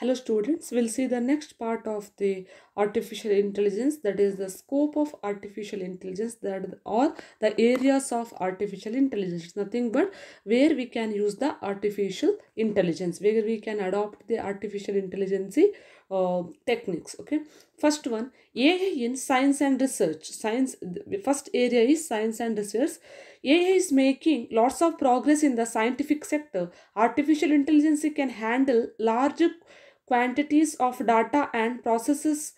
Hello students, we'll see the next part of the artificial intelligence that is the scope of artificial intelligence that or the areas of artificial intelligence nothing but where we can use the artificial intelligence where we can adopt the artificial intelligence uh, techniques okay first one AI in science and research science the first area is science and research AI is making lots of progress in the scientific sector artificial intelligence can handle large quantities of data and processes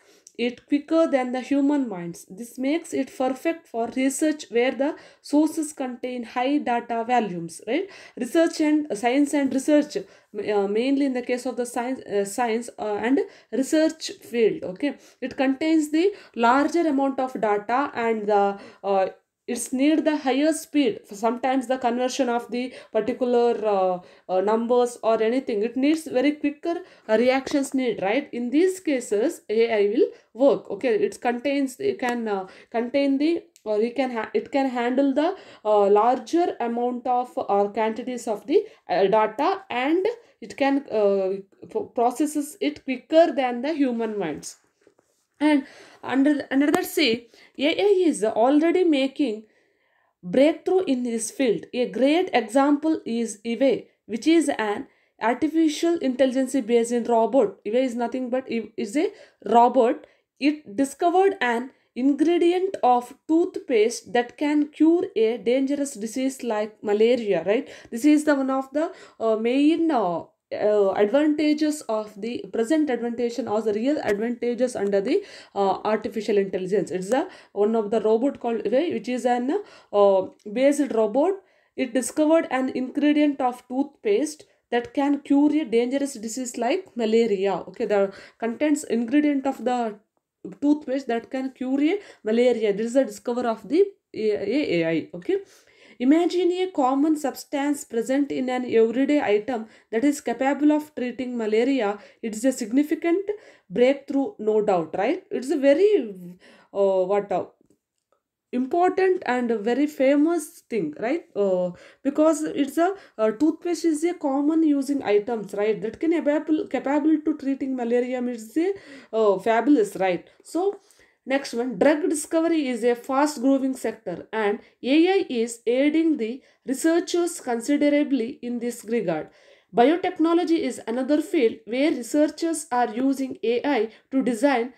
it quicker than the human minds. This makes it perfect for research where the sources contain high data volumes, right? Research and uh, science and research, uh, mainly in the case of the science, uh, science uh, and research field, okay? It contains the larger amount of data and the uh, it's near the higher speed sometimes the conversion of the particular uh, uh, numbers or anything it needs very quicker reactions need right in these cases ai will work okay it contains it can uh, contain the or it can it can handle the uh, larger amount of or uh, quantities of the uh, data and it can processes it quicker than the human minds and under another say, AI is already making breakthrough in this field. A great example is Eve, which is an artificial intelligence based in robot. Eve is nothing but is a robot. It discovered an ingredient of toothpaste that can cure a dangerous disease like malaria. Right, this is the one of the uh, main. Uh, uh, advantages of the present advantage or the real advantages under the uh, artificial intelligence it's a one of the robot called uh, which is an uh, based robot it discovered an ingredient of toothpaste that can cure a dangerous disease like malaria okay the contents ingredient of the toothpaste that can cure malaria this is a discover of the AI, okay Imagine a common substance present in an everyday item that is capable of treating malaria. It is a significant breakthrough, no doubt, right? It's a very uh, what uh, important and very famous thing right uh, because it's a uh, toothpaste is a common using items right that can be capable capable to treating malaria it's a uh, fabulous right so Next one, drug discovery is a fast growing sector and AI is aiding the researchers considerably in this regard. Biotechnology is another field where researchers are using AI to design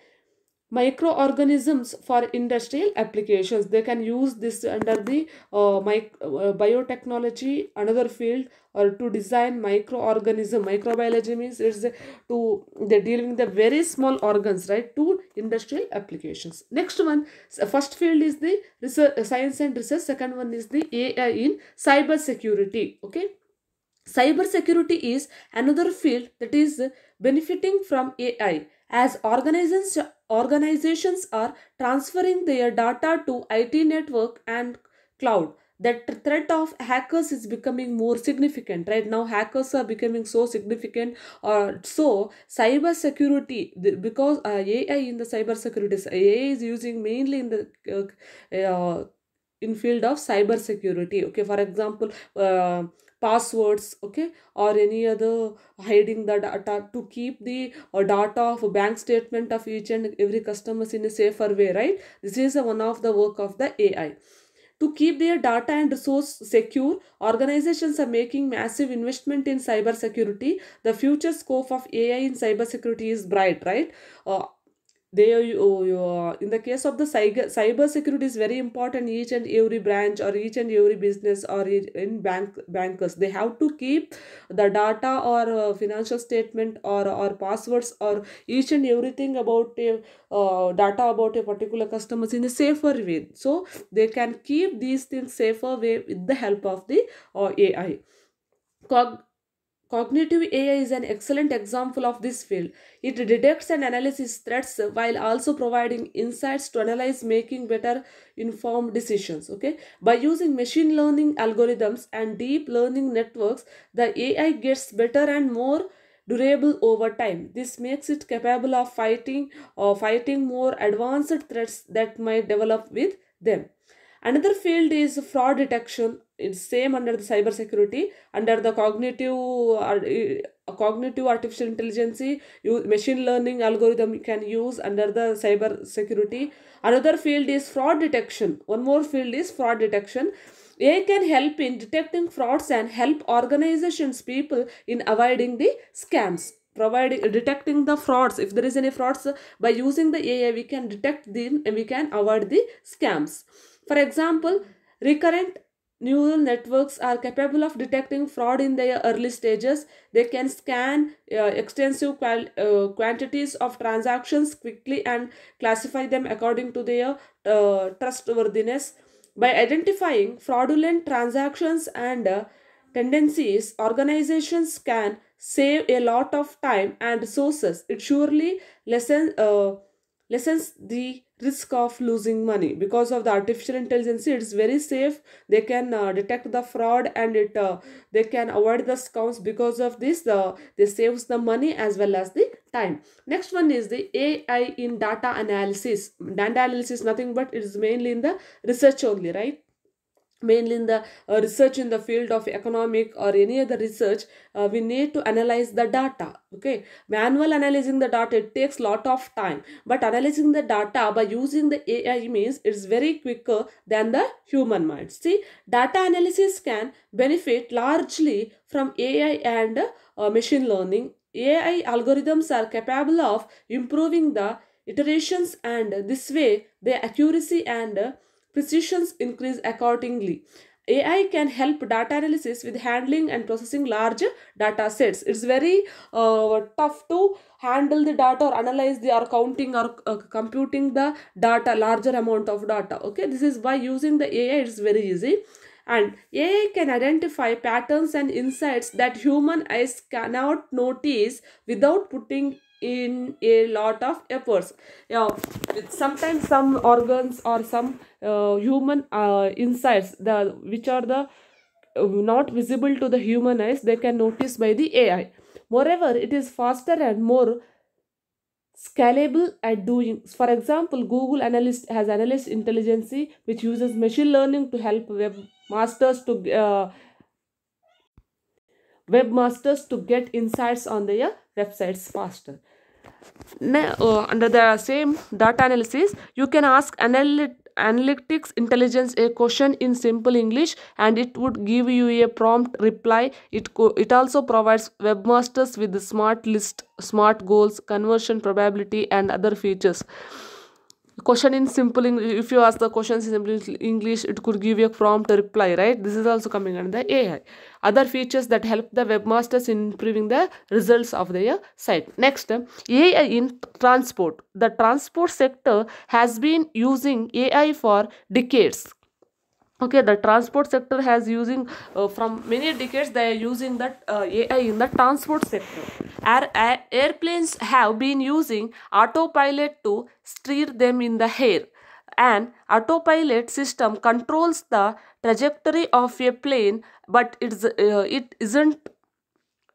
microorganisms for industrial applications they can use this under the uh, uh, biotechnology another field or to design microorganism microbiology means it's uh, to they're dealing the very small organs right to industrial applications next one first field is the research, uh, science and research second one is the ai in cyber security okay cyber security is another field that is benefiting from ai as organizations, organizations are transferring their data to IT network and cloud. The threat of hackers is becoming more significant right now. Hackers are becoming so significant, or uh, so cyber security because uh, AI in the cyber security AI is using mainly in the uh, uh, in field of cyber security. Okay, for example, uh, passwords okay or any other hiding the data to keep the uh, data of bank statement of each and every customers in a safer way right this is uh, one of the work of the ai to keep their data and resource secure, organizations are making massive investment in cybersecurity. The future scope of AI in cybersecurity is bright, right? Uh, they are you, oh, you are, in the case of the cyber cyber security is very important each and every branch or each and every business or in bank bankers they have to keep the data or uh, financial statement or or passwords or each and everything about a uh, data about a particular customers in a safer way so they can keep these things safer way with the help of the uh, ai Cog Cognitive AI is an excellent example of this field. It detects and analyzes threats while also providing insights to analyze making better informed decisions. Okay. By using machine learning algorithms and deep learning networks, the AI gets better and more durable over time. This makes it capable of fighting or uh, fighting more advanced threats that might develop with them. Another field is fraud detection. It's same under the cyber security, under the cognitive uh, uh, cognitive artificial intelligence, you, machine learning algorithm you can use under the cyber security. Another field is fraud detection. One more field is fraud detection. AI can help in detecting frauds and help organizations people in avoiding the scams providing detecting the frauds if there is any frauds by using the ai we can detect them and we can avoid the scams for example, recurrent neural networks are capable of detecting fraud in their early stages. They can scan uh, extensive uh, quantities of transactions quickly and classify them according to their uh, trustworthiness. By identifying fraudulent transactions and uh, tendencies, organizations can save a lot of time and resources. It surely lessens uh, lessens the risk of losing money because of the artificial intelligence it's very safe they can uh, detect the fraud and it uh, they can avoid the scams because of this the they saves the money as well as the time next one is the ai in data analysis data analysis nothing but it is mainly in the research only right mainly in the uh, research in the field of economic or any other research uh, we need to analyze the data okay manual analyzing the data it takes lot of time but analyzing the data by using the ai means it's very quicker than the human mind see data analysis can benefit largely from ai and uh, machine learning ai algorithms are capable of improving the iterations and this way their accuracy and uh, precisions increase accordingly. AI can help data analysis with handling and processing large data sets. It's very uh, tough to handle the data or analyze the or counting or uh, computing the data, larger amount of data. Okay, this is why using the AI is very easy. And AI can identify patterns and insights that human eyes cannot notice without putting in a lot of efforts yeah sometimes some organs or some uh, human uh, insights the which are the uh, not visible to the human eyes they can notice by the ai moreover it is faster and more scalable at doing for example google analyst has analyst intelligence which uses machine learning to help webmasters to to uh, webmasters to get insights on their websites faster uh, under the same data analysis you can ask analytics analytics intelligence a question in simple english and it would give you a prompt reply it it also provides webmasters with the smart list smart goals conversion probability and other features question in simple English, if you ask the questions in simple English, it could give you a prompt reply, right? This is also coming under the AI. Other features that help the webmasters in improving the results of their site. Next, AI in transport. The transport sector has been using AI for decades okay the transport sector has using uh, from many decades they are using that uh, ai in the transport sector Our air, airplanes have been using autopilot to steer them in the air an autopilot system controls the trajectory of a plane but it's uh, it isn't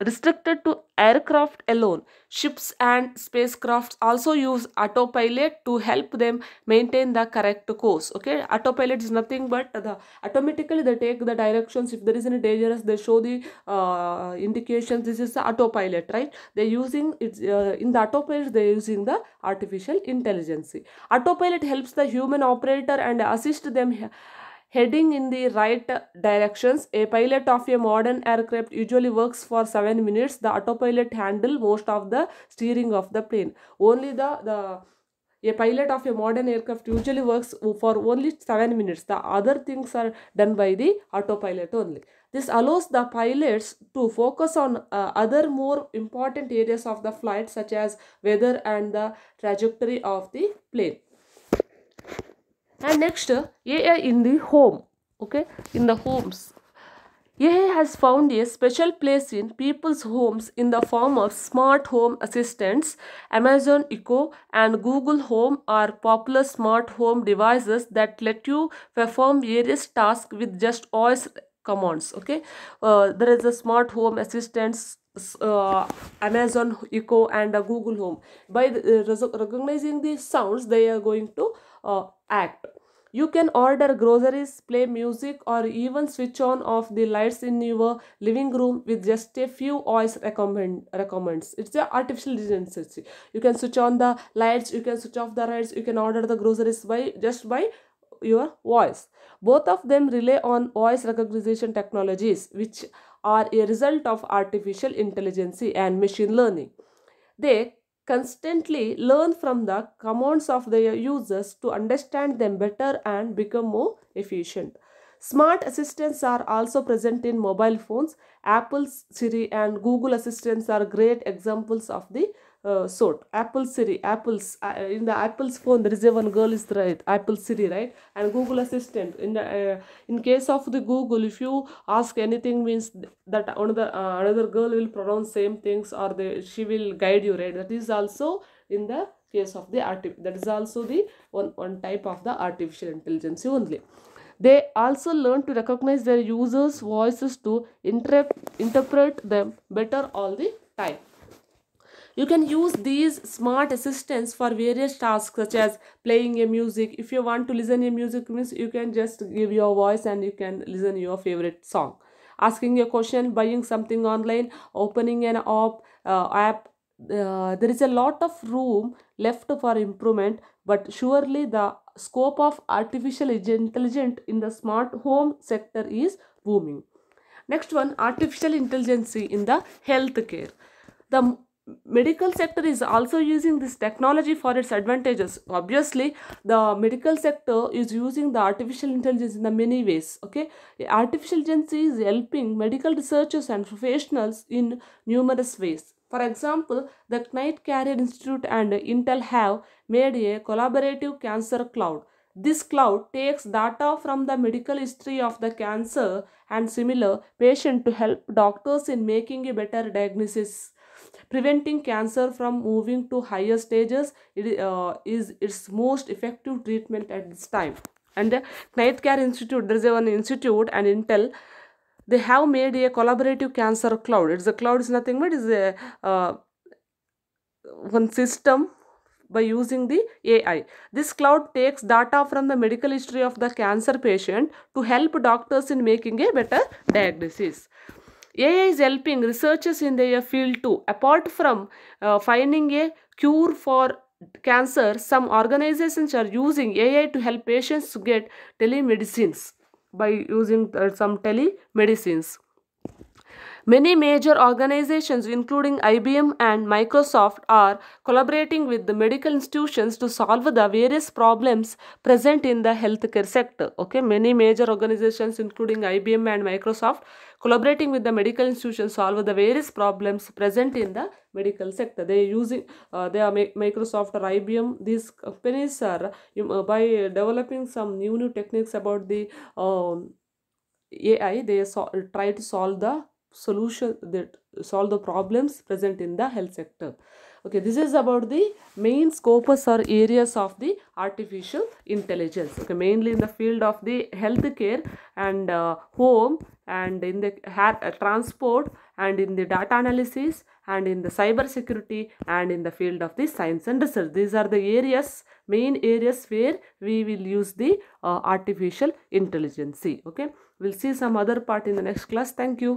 restricted to aircraft alone. Ships and spacecrafts also use autopilot to help them maintain the correct course. Okay, autopilot is nothing but the automatically they take the directions. If there is any dangerous, they show the uh, indications. This is the autopilot, right? They're using it's uh, in the autopilot. They're using the artificial intelligence. Autopilot helps the human operator and assist them here heading in the right directions. A pilot of a modern aircraft usually works for 7 minutes. The autopilot handle most of the steering of the plane. Only the, the a pilot of a modern aircraft usually works for only 7 minutes. The other things are done by the autopilot only. This allows the pilots to focus on uh, other more important areas of the flight such as weather and the trajectory of the plane and next AI in the home okay in the homes AI has found a special place in people's homes in the form of smart home assistants. Amazon Echo and Google Home are popular smart home devices that let you perform various tasks with just voice commands. Okay, uh, there is a smart home assistants. Uh, Amazon Echo and uh, Google Home. By the, uh, recognizing these sounds, they are going to uh, act. You can order groceries, play music or even switch on off the lights in your living room with just a few voice recommend, recommends. It's the artificial intelligence. You can switch on the lights, you can switch off the lights, you can order the groceries by just by your voice. Both of them rely on voice recognition technologies which are a result of artificial intelligence and machine learning. They constantly learn from the commands of their users to understand them better and become more efficient. Smart assistants are also present in mobile phones. Apple's Siri and Google Assistants are great examples of the uh, sort apple siri apples uh, in the apple's phone there is a one girl is right apple siri right and google assistant in the uh, in case of the google if you ask anything means that another uh, another girl will pronounce same things or the she will guide you right that is also in the case of the artif that is also the one one type of the artificial intelligence only they also learn to recognize their users voices to interpret interpret them better all the time you can use these smart assistants for various tasks such as playing a music. If you want to listen a music, means you can just give your voice and you can listen your favorite song. Asking a question, buying something online, opening an op, uh, app. Uh, there is a lot of room left for improvement, but surely the scope of artificial intelligence in the smart home sector is booming. Next one, artificial intelligence in the healthcare. The medical sector is also using this technology for its advantages obviously the medical sector is using the artificial intelligence in the many ways okay artificial intelligence is helping medical researchers and professionals in numerous ways for example the knight carrier institute and intel have made a collaborative cancer cloud this cloud takes data from the medical history of the cancer and similar patient to help doctors in making a better diagnosis preventing cancer from moving to higher stages it, uh, is its most effective treatment at this time and the Knight Care Institute there is a one institute and Intel they have made a collaborative cancer cloud it's a cloud is nothing but is a uh, one system by using the AI. This cloud takes data from the medical history of the cancer patient to help doctors in making a better diagnosis. AI is helping researchers in their field too. Apart from uh, finding a cure for cancer, some organizations are using AI to help patients get telemedicines by using uh, some telemedicines. Many major organizations including IBM and Microsoft are collaborating with the medical institutions to solve the various problems present in the healthcare sector. Okay, many major organizations including IBM and Microsoft collaborating with the medical institutions solve the various problems present in the medical sector. They using uh, they are Microsoft or IBM. These companies are by developing some new new techniques about the um, AI. They so try to solve the solution that solve the problems present in the health sector okay this is about the main scopus or areas of the artificial intelligence okay mainly in the field of the healthcare and uh, home and in the uh, transport and in the data analysis and in the cyber security and in the field of the science and research these are the areas main areas where we will use the uh, artificial intelligence okay we'll see some other part in the next class thank you